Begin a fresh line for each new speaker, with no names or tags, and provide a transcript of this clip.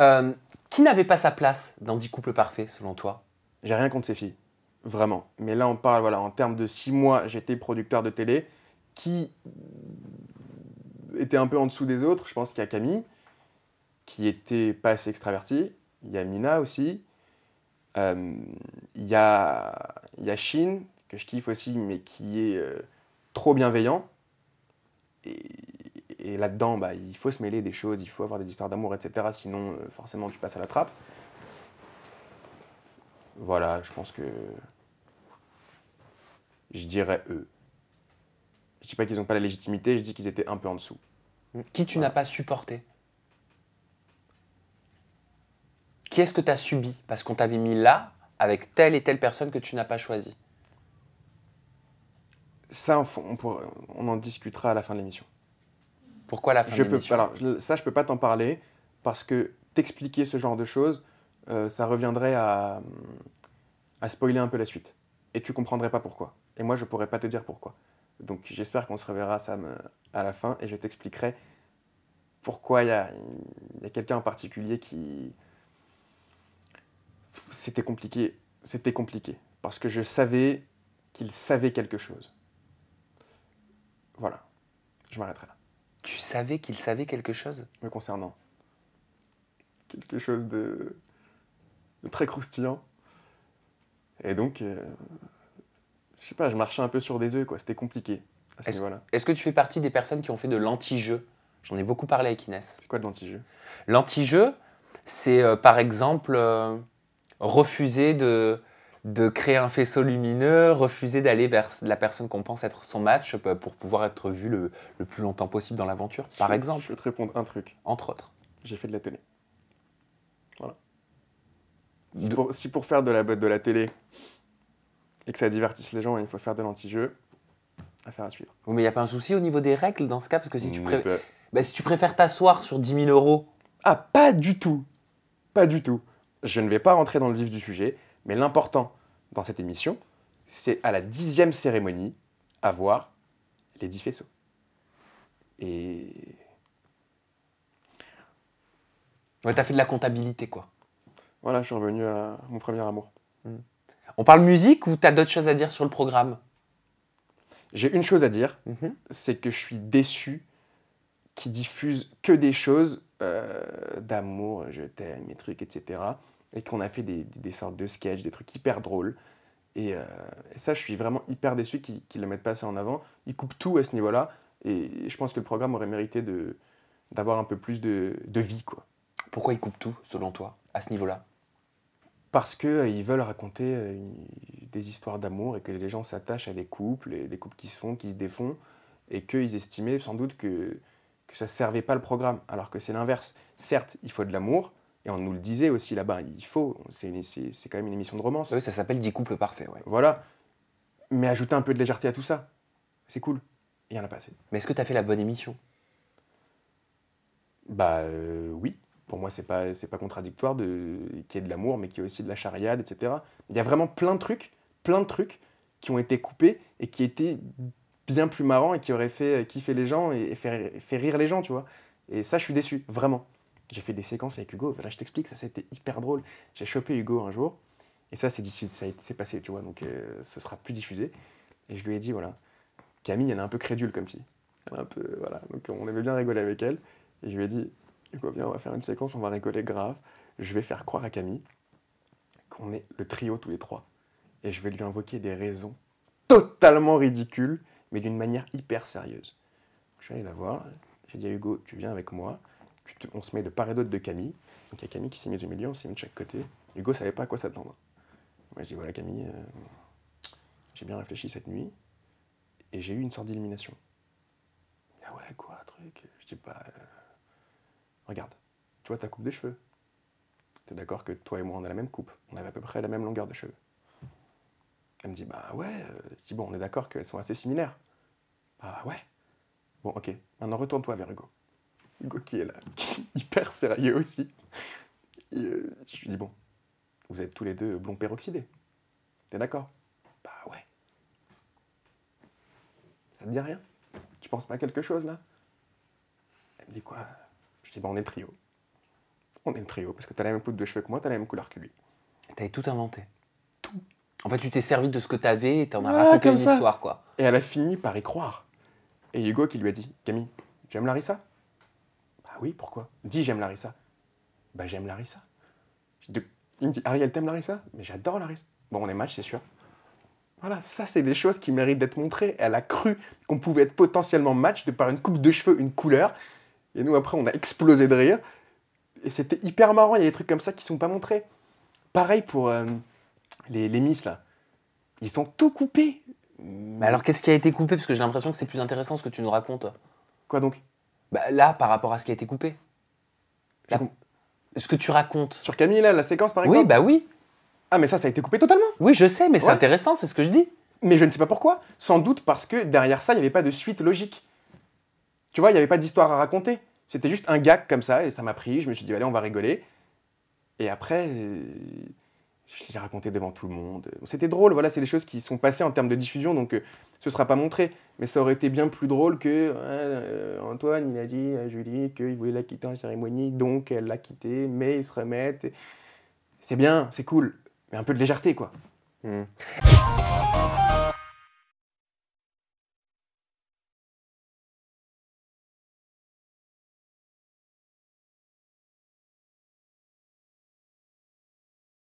Euh, qui n'avait pas sa place dans 10 couples parfaits, selon toi J'ai rien contre ces filles, vraiment. Mais là, on parle, voilà, en termes de 6 mois, j'étais producteur de télé. Qui était un peu en dessous des autres Je pense qu'il y a Camille, qui était pas assez extravertie. Il y a Mina aussi. Euh, il, y a, Shin, que je kiffe aussi, mais qui est euh, trop bienveillant et là-dedans, bah, il faut se mêler des choses, il faut avoir des histoires d'amour, etc. Sinon, euh, forcément, tu passes à la trappe. Voilà, je pense que. Je dirais eux. Je dis pas qu'ils n'ont pas la légitimité, je dis qu'ils étaient un peu en dessous.
Qui tu n'as pas supporté Qui est-ce que tu as subi Parce qu'on t'avait mis là avec telle et telle personne que tu n'as pas choisie.
Ça, on en discutera à la fin de l'émission.
Pourquoi la fin je
Ça, je peux pas t'en parler parce que t'expliquer ce genre de choses, euh, ça reviendrait à, spoiler un peu la suite. Et tu comprendrais pas pourquoi. Et moi, je pourrais pas te dire pourquoi. Donc j'espère qu'on se reverra, Sam, euh, à la fin et je t'expliquerai pourquoi il y a, a quelqu'un en particulier qui. C'était compliqué. C'était compliqué. Parce que je savais qu'il savait quelque chose. Voilà. Je m'arrêterai là. Tu savais qu'il savait quelque chose Me concernant. Quelque chose de, très croustillant. Et donc, euh, je sais pas, je marchais un peu sur des œufs, quoi. C'était compliqué est-ce, que tu fais
partie des personnes qui ont fait de l'anti-jeu J'en ai beaucoup parlé avec Inès. C'est quoi de l'anti-jeu L'anti-jeu, c'est euh, par exemple euh, refuser de, de créer un faisceau lumineux, refuser d'aller vers la personne qu'on pense être son match euh, pour pouvoir être vu le,
plus longtemps possible dans l'aventure, par exemple. Je vais te répondre un truc. Entre autres. J'ai fait de la télé. Voilà. Si, pour, faire de la, botte de la télé et que ça divertisse les gens, il faut faire de l'anti-jeu, affaire à suivre.
Oui, mais il n'y a pas un souci au
niveau des règles dans ce cas Parce que si tu, bah, si tu préfères t'asseoir sur 10 000 euros. Ah, pas du tout Pas du tout Je ne vais pas rentrer dans le vif du sujet mais l'important dans cette émission, c'est à la dixième cérémonie, avoir les dix faisceaux. Et. Ouais, t'as fait de la comptabilité, quoi. Voilà, je suis revenu à mon premier amour. On parle musique ou t'as d'autres choses à dire sur le programme J'ai une chose à dire, mhm. c'est que je suis déçu qu'ils diffusent que des choses euh, d'amour, je t'aime, mes trucs, etc et qu'on a fait des, sortes de sketchs, des trucs hyper drôles. Et, euh, ça, je suis vraiment hyper déçu qu'ils ne le mettent pas assez en avant. Ils coupent tout à ce niveau-là, et je pense que le programme aurait mérité d'avoir un peu plus de, vie. quoi. Pourquoi ils coupent tout, selon toi, à ce niveau-là Parce qu'ils euh, veulent raconter euh, des histoires d'amour et que les gens s'attachent à des couples, et des couples qui se font, qui se défont, et qu'ils estimaient sans doute que, que ça ne servait pas le programme, alors que c'est l'inverse. Certes, il faut de l'amour, et on nous le disait aussi là-bas, il faut, c'est quand même une émission de romance. Oui, ça s'appelle 10 couples parfaits, ouais. Voilà. Mais ajouter un peu de légèreté à tout ça, c'est cool. Il n'y en a pas assez. Mais est-ce que tu as fait la bonne émission Bah euh, oui. Pour moi, c'est pas, pas contradictoire de, qu'il y ait de l'amour, mais qu'il y ait aussi de la chariade, etc. Il y a vraiment plein de trucs, plein de trucs qui ont été coupés et qui étaient bien plus marrants et qui auraient fait euh, kiffer les gens et, fait rire les gens, tu vois. Et ça, je suis déçu, vraiment. J'ai fait des séquences avec Hugo. Là, je t'explique, ça, c'était hyper drôle. J'ai chopé Hugo un jour. Et ça, c'est ça s'est passé, tu vois. Donc, euh, ce sera plus diffusé. Et je lui ai dit, voilà, Camille, elle est un peu crédule comme fille. Elle est un peu, voilà. Donc, on aimait bien rigoler avec elle. Et je lui ai dit, Hugo, viens, on va faire une séquence, on va rigoler grave. Je vais faire croire à Camille qu'on est le trio tous les trois. Et je vais lui invoquer des raisons totalement ridicules, mais d'une manière hyper sérieuse. Je suis allé la voir. J'ai dit à Hugo, tu viens avec moi on se met de part et d'autre de Camille. Donc il y a Camille qui s'est mise au milieu, on s'est mis de chaque côté. Hugo savait pas à quoi s'attendre. Moi je dis voilà Camille, euh, j'ai bien réfléchi cette nuit et j'ai eu une sorte d'illumination. Ah ouais quoi, truc Je dis pas. Euh, regarde, tu vois ta coupe de cheveux. Tu es d'accord que toi et moi on a la même coupe, on avait à peu près la même longueur de cheveux. Elle me dit bah ouais. Euh, je dis bon on est d'accord qu'elles sont assez similaires. Ah ouais. Bon ok, maintenant retourne-toi vers Hugo. Hugo qui est là, hyper sérieux aussi. Euh, je lui dis bon, vous êtes tous les deux blond peroxydé. T'es d'accord Bah ouais. Ça te dit rien Tu penses pas à quelque chose là Elle me dit quoi Je dis bah on est le trio. On est le trio parce que t'as la même coupe de cheveux que moi, t'as la même couleur que lui. T'avais tout inventé. Tout. En fait, tu t'es servi de ce que t'avais et t'en as raconté comme une histoire quoi. Et elle a fini par y croire. Et Hugo qui lui a dit Camille, tu aimes Larissa ah oui, pourquoi Dis j'aime Larissa. Bah j'aime Larissa. Il me dit Ariel, t'aimes Larissa Mais j'adore Larissa. Bon, on est match, c'est sûr. Voilà, ça c'est des choses qui méritent d'être montrées. Elle a cru qu'on pouvait être potentiellement match de par une coupe de cheveux, une couleur. Et nous après on a explosé de rire. Et c'était hyper marrant, il y a des trucs comme ça qui sont pas montrés. Pareil pour euh, les, les Miss là. Ils sont tout coupés.
Mais alors qu'est-ce qui a été coupé Parce que j'ai l'impression que c'est plus intéressant ce que tu nous racontes.
Quoi donc bah, là, par rapport à ce qui a été coupé. ce que tu racontes. Sur Camille, la séquence, par exemple Oui, bah oui. Ah, mais ça, ça a été coupé totalement. Oui, je sais, mais c'est intéressant, c'est ce que je dis. Mais je ne sais pas pourquoi. Sans doute parce que derrière ça, il n'y avait pas de suite logique. Tu vois, il n'y avait pas d'histoire à raconter. C'était juste un gag comme ça, et ça m'a pris. Je me suis dit, allez, on va rigoler. Et après, euh, je l'ai raconté devant tout le monde. C'était drôle, voilà, c'est les choses qui sont passées en termes de diffusion, donc euh, ce sera pas montré. Mais ça aurait été bien plus drôle que euh, euh, Antoine, il a dit à Julie qu'il voulait la quitter en cérémonie, donc elle l'a quitté, mais ils se remettent. C'est bien, c'est cool, mais un peu de légèreté, quoi. Hmm.